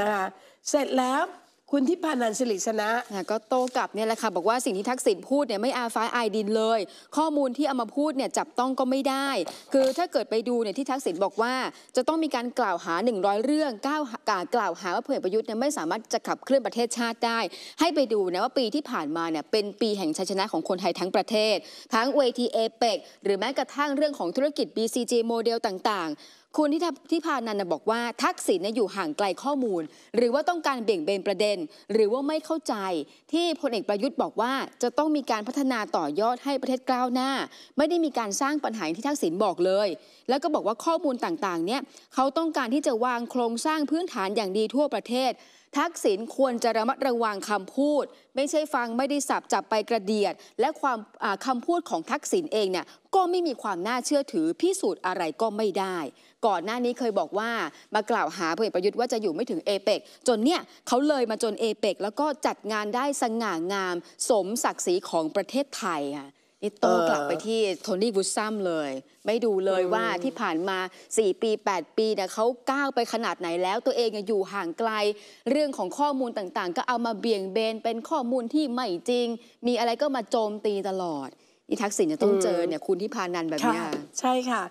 นะคะเสร็จแล้วคุณทิพานันสิริชนะก็โต้กลับเนี่ยแหละค่ะบอกว่าสิ่งที่ทักษิณพูดเนี่ยไม่อาฟ้าอายดินเลย ข้อมูลที่เอามาพูดเนี่ยจับต้องก็ไม่ได้ คือถ้าเกิดไปดูเนี่ยที่ทักษิณบอกว่า จะต้องมีการกล่าวหา100เรื่องก้าวกล่าวหาว่าพลเอกประยุทธ์เนี่ยไม่สามารถจะขับเคลื่อนประเทศชาติได้ ให้ไปดูนะว่าปีที่ผ่านมาเนี่ยเป็นปีแห่งชัยชนะของคนไทยทั้งประเทศ ทั้งเวทีเอเปกหรือแม้กระทั่งเรื่องของธุรกิจ BCG โมเดลต่างๆคุณที่ที่พานันบอกว่าทักษิณอยู่ห่างไกลข้อมูล หรือว่าต้องการเบี่ยงเบนประเด็น หรือว่าไม่เข้าใจ ที่พลเอกประยุทธ์บอกว่าจะต้องมีการพัฒนาต่อยอดให้ประเทศก้าวหน้า ไม่ได้มีการสร้างปัญหาที่ทักษิณบอกเลย แล้วก็บอกว่าข้อมูลต่างๆ เนี่ยเขาต้องการที่จะวางโครงสร้างพื้นฐานอย่างดีทั่วประเทศทักษิณควรจะระมัดระวังคำพูด ไม่ใช่ฟังไม่ได้สับจับไปกระเดียดและความคำพูดของทักษิณเองเนี่ยก็ไม่มีความน่าเชื่อถือพิสูจน์อะไรก็ไม่ได้ ก่อนหน้านี้เคยบอกว่ามากล่าวหาพลเอกประยุทธ์ว่าจะอยู่ไม่ถึงเอเปกจนเนี่ยเขาเลยมาจนเอเปกแล้วก็จัดงานได้สง่างาม สมศักดิ์ศรีของประเทศไทยค่ะนี่โตกลับไปที่โทนี่วุซัมเลย ไม่ดูเลยว่าที่ผ่านมา 4 ปี 8 ปีเนี่ยเขาก้าวไปขนาดไหนแล้ว ตัวเองอยู่ห่างไกล เรื่องของข้อมูลต่างๆ ก็เอามาเบี่ยงเบน เป็นข้อมูลที่ไม่จริง มีอะไรก็มาโจมตีตลอดนี่ทักษิณจะต้องเจอเนี่ยคุณที่พานันแบบนี้ใช่ค่ะ